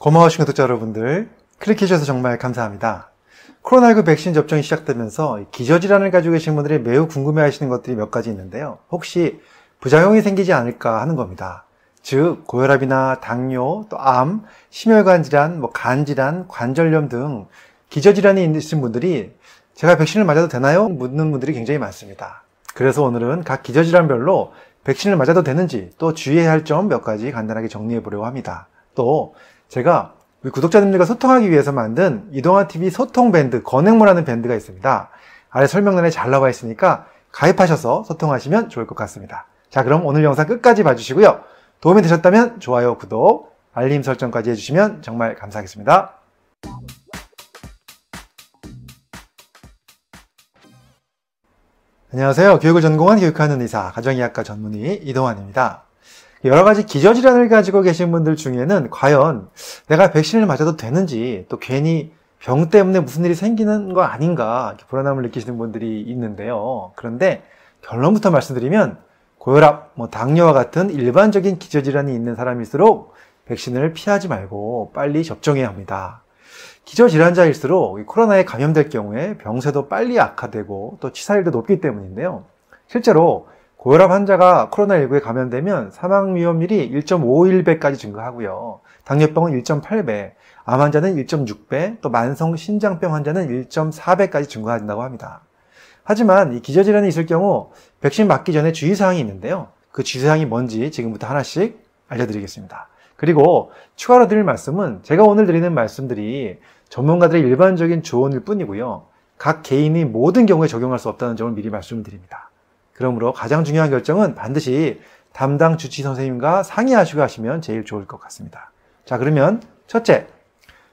고마우신 구독자 여러분들, 클릭해주셔서 정말 감사합니다. 코로나19 백신 접종이 시작되면서 기저질환을 가지고 계신 분들이 매우 궁금해 하시는 것들이 몇 가지 있는데요. 혹시 부작용이 생기지 않을까 하는 겁니다. 즉, 고혈압이나 당뇨, 또 암, 심혈관 질환, 뭐 간질환, 관절염 등 기저질환이 있으신 분들이 제가 백신을 맞아도 되나요? 묻는 분들이 굉장히 많습니다. 그래서 오늘은 각 기저질환별로 백신을 맞아도 되는지 또 주의해야 할 점 몇 가지 간단하게 정리해 보려고 합니다. 또 제가 우리 구독자님들과 소통하기 위해서 만든 이동화 TV 소통 밴드 건행무라는 밴드가 있습니다. 아래 설명란에 잘 나와 있으니까 가입하셔서 소통하시면 좋을 것 같습니다. 자, 그럼 오늘 영상 끝까지 봐주시고요. 도움이 되셨다면 좋아요, 구독, 알림 설정까지 해주시면 정말 감사하겠습니다. 안녕하세요. 교육을 전공한 교육하는 의사, 가정의학과 전문의 이동환입니다. 여러 가지 기저질환을 가지고 계신 분들 중에는 과연 내가 백신을 맞아도 되는지 또 괜히 병 때문에 무슨 일이 생기는 거 아닌가 불안함을 느끼시는 분들이 있는데요. 그런데 결론부터 말씀드리면 고혈압, 뭐 당뇨와 같은 일반적인 기저질환이 있는 사람일수록 백신을 피하지 말고 빨리 접종해야 합니다. 기저질환자일수록 코로나에 감염될 경우에 병세도 빨리 악화되고 또 치사율도 높기 때문인데요. 실제로 고혈압 환자가 코로나19에 감염되면 사망 위험률이 1.51배까지 증가하고요. 당뇨병은 1.8배, 암 환자는 1.6배, 또 만성 신장병 환자는 1.4배까지 증가한다고 합니다. 하지만 이 기저질환이 있을 경우 백신 맞기 전에 주의사항이 있는데요. 그 주의사항이 뭔지 지금부터 하나씩 알려드리겠습니다. 그리고 추가로 드릴 말씀은 제가 오늘 드리는 말씀들이 전문가들의 일반적인 조언일 뿐이고요. 각 개인이 모든 경우에 적용할 수 없다는 점을 미리 말씀드립니다. 그러므로 가장 중요한 결정은 반드시 담당 주치 선생님과 상의하시고 하시면 제일 좋을 것 같습니다. 자, 그러면 첫째,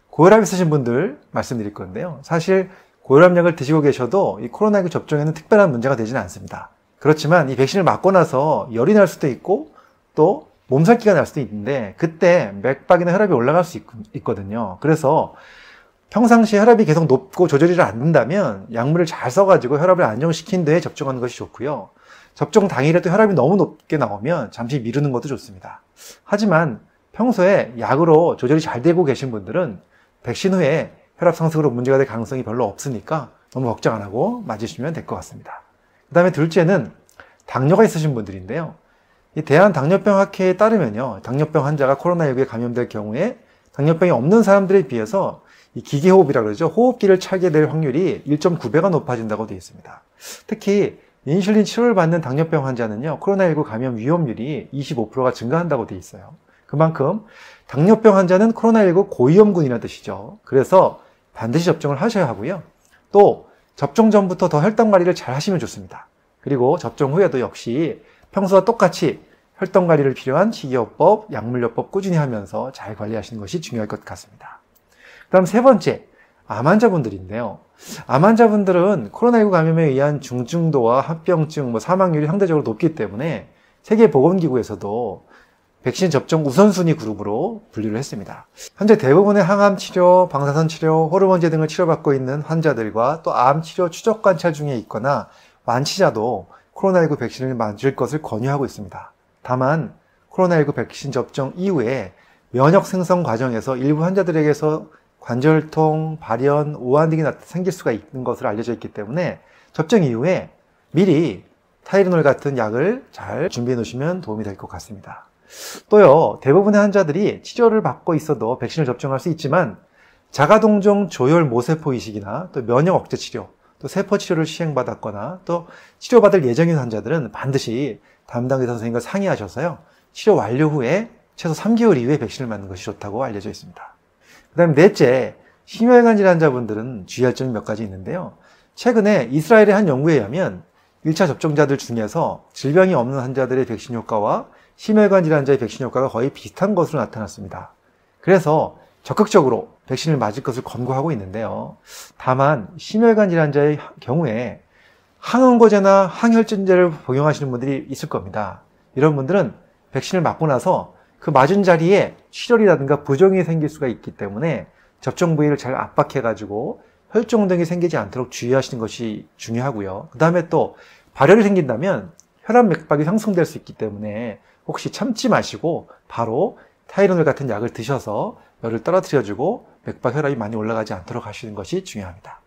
고혈압 있으신 분들 말씀드릴 건데요. 사실 고혈압약을 드시고 계셔도 이 코로나19 접종에는 특별한 문제가 되지는 않습니다. 그렇지만 이 백신을 맞고 나서 열이 날 수도 있고 또 몸살기가 날 수도 있는데 그때 맥박이나 혈압이 올라갈 수 있, 있거든요. 그래서 평상시 혈압이 계속 높고 조절이 안 된다면 약물을 잘 써가지고 혈압을 안정시킨 데에 접종하는 것이 좋고요. 접종 당일에도 혈압이 너무 높게 나오면 잠시 미루는 것도 좋습니다. 하지만 평소에 약으로 조절이 잘 되고 계신 분들은 백신 후에 혈압 상승으로 문제가 될 가능성이 별로 없으니까 너무 걱정 안 하고 맞으시면 될 것 같습니다. 그 다음에 둘째는 당뇨가 있으신 분들인데요. 이 대한당뇨병학회에 따르면요. 당뇨병 환자가 코로나19에 감염될 경우에 당뇨병이 없는 사람들에 비해서 이 기계호흡이라 그러죠. 호흡기를 차게 될 확률이 1.9배가 높아진다고 되어 있습니다. 특히 인슐린 치료를 받는 당뇨병 환자는요, 코로나19 감염 위험률이 25%가 증가한다고 돼 있어요. 그만큼 당뇨병 환자는 코로나19 고위험군이라는 뜻이죠. 그래서 반드시 접종을 하셔야 하고요. 또 접종 전부터 더 혈당 관리를 잘 하시면 좋습니다. 그리고 접종 후에도 역시 평소와 똑같이 혈당 관리를 필요한 식이요법, 약물요법 꾸준히 하면서 잘 관리하시는 것이 중요할 것 같습니다. 그다음 세 번째 암 환자분들인데요. 암 환자분들은 코로나19 감염에 의한 중증도와 합병증, 뭐 사망률이 상대적으로 높기 때문에 세계보건기구에서도 백신 접종 우선순위 그룹으로 분류를 했습니다. 현재 대부분의 항암 치료, 방사선 치료, 호르몬제 등을 치료받고 있는 환자들과 또 암 치료 추적 관찰 중에 있거나 완치자도 코로나19 백신을 맞을 것을 권유하고 있습니다. 다만 코로나19 백신 접종 이후에 면역 생성 과정에서 일부 환자들에게서 관절통, 발현, 오한 등이 생길 수가 있는 것으로 알려져 있기 때문에 접종 이후에 미리 타이레놀 같은 약을 잘 준비해 놓으시면 도움이 될 것 같습니다. 또요, 대부분의 환자들이 치료를 받고 있어도 백신을 접종할 수 있지만 자가동종 조혈 모세포 이식이나 또 면역 억제 치료, 또 세포 치료를 시행받았거나 또 치료받을 예정인 환자들은 반드시 담당 의사 선생님과 상의하셔서요 치료 완료 후에 최소 3개월 이후에 백신을 맞는 것이 좋다고 알려져 있습니다. 그 다음에 넷째, 심혈관 질환 자분들은 주의할 점이 몇 가지 있는데요. 최근에 이스라엘의 한 연구에 의하면 1차 접종자들 중에서 질병이 없는 환자들의 백신 효과와 심혈관 질환자의 백신 효과가 거의 비슷한 것으로 나타났습니다. 그래서 적극적으로 백신을 맞을 것을 권고하고 있는데요. 다만 심혈관 질환자의 경우에 항응고제나 항혈증제를 복용하시는 분들이 있을 겁니다. 이런 분들은 백신을 맞고 나서 그 맞은 자리에 출혈이라든가 부종이 생길 수가 있기 때문에 접종 부위를 잘 압박해가지고 혈종 등이 생기지 않도록 주의하시는 것이 중요하고요. 그 다음에 또 발열이 생긴다면 혈압 맥박이 상승될 수 있기 때문에 혹시 참지 마시고 바로 타이로놀 같은 약을 드셔서 열을 떨어뜨려주고 맥박 혈압이 많이 올라가지 않도록 하시는 것이 중요합니다.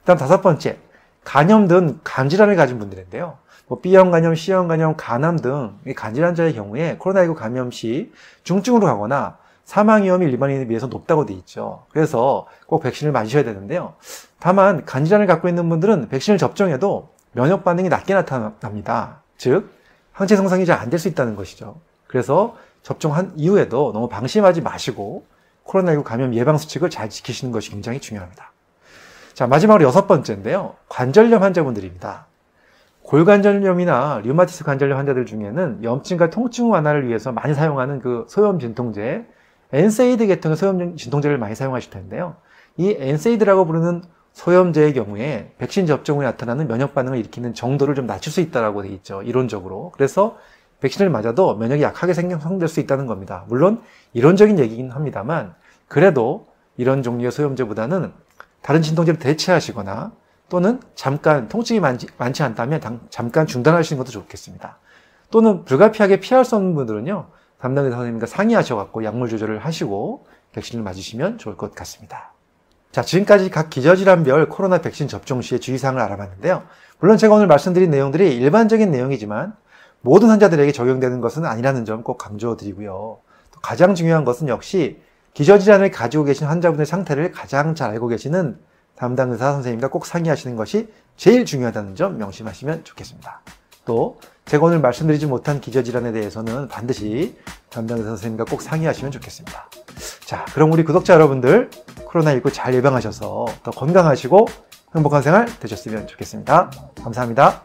그 다음 다섯 번째, 간염 등 간질환을 가진 분들인데요. 뭐 B형 간염, C형 간염, 간암 등 간질환자의 경우에 코로나19 감염 시 중증으로 가거나 사망 위험이 일반인에 비해서 높다고 돼 있죠. 그래서 꼭 백신을 맞으셔야 되는데요. 다만 간질환을 갖고 있는 분들은 백신을 접종해도 면역 반응이 낮게 나타납니다. 즉 항체 생상이잘 안 될 수 있다는 것이죠. 그래서 접종한 이후에도 너무 방심하지 마시고 코로나19 감염 예방 수칙을 잘 지키시는 것이 굉장히 중요합니다. 자, 마지막으로 여섯 번째인데요. 관절염 환자분들입니다. 골관절염이나 류마티스 관절염 환자들 중에는 염증과 통증 완화를 위해서 많이 사용하는 그 소염 진통제, 엔세이드 계통의 소염 진통제를 많이 사용하실 텐데요. 이 엔세이드라고 부르는 소염제의 경우에 백신 접종 후에 나타나는 면역 반응을 일으키는 정도를 좀 낮출 수 있다라고 돼 있죠. 이론적으로. 그래서 백신을 맞아도 면역이 약하게 생성될 수 있다는 겁니다. 물론 이론적인 얘기긴 합니다만 그래도 이런 종류의 소염제보다는 다른 진통제를 대체하시거나 또는 잠깐 통증이 많지, 많지 않다면 당, 잠깐 중단하시는 것도 좋겠습니다. 또는 불가피하게 피할 수 없는 분들은요. 담당 의사 선생님과 상의하셔갖고 약물 조절을 하시고 백신을 맞으시면 좋을 것 같습니다. 자, 지금까지 각 기저질환별 코로나 백신 접종 시의 주의사항을 알아봤는데요. 물론 제가 오늘 말씀드린 내용들이 일반적인 내용이지만 모든 환자들에게 적용되는 것은 아니라는 점 꼭 강조드리고요. 또 가장 중요한 것은 역시 기저질환을 가지고 계신 환자분의 상태를 가장 잘 알고 계시는 담당 의사 선생님과 꼭 상의하시는 것이 제일 중요하다는 점 명심하시면 좋겠습니다. 또 제가 오늘 말씀드리지 못한 기저질환에 대해서는 반드시 담당 의사 선생님과 꼭 상의하시면 좋겠습니다. 자, 그럼 우리 구독자 여러분들 코로나19 잘 예방하셔서 더 건강하시고 행복한 생활 되셨으면 좋겠습니다. 감사합니다.